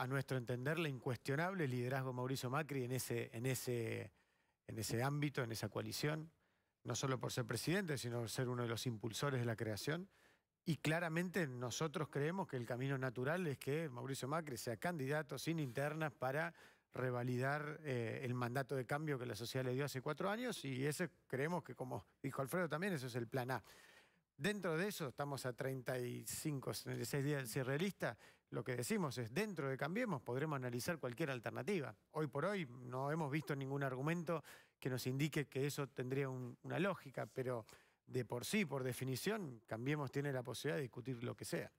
a nuestro entender, la incuestionable liderazgo de Mauricio Macri en ese, en ese, en ese ámbito, en esa coalición, no solo por ser presidente, sino por ser uno de los impulsores de la creación. Y claramente nosotros creemos que el camino natural es que Mauricio Macri sea candidato sin internas para revalidar eh, el mandato de cambio que la sociedad le dio hace cuatro años y ese creemos que, como dijo Alfredo también, eso es el plan A. Dentro de eso, estamos a 35, 36 días de cierre lo que decimos es, dentro de Cambiemos podremos analizar cualquier alternativa. Hoy por hoy no hemos visto ningún argumento que nos indique que eso tendría una lógica, pero de por sí, por definición, Cambiemos tiene la posibilidad de discutir lo que sea.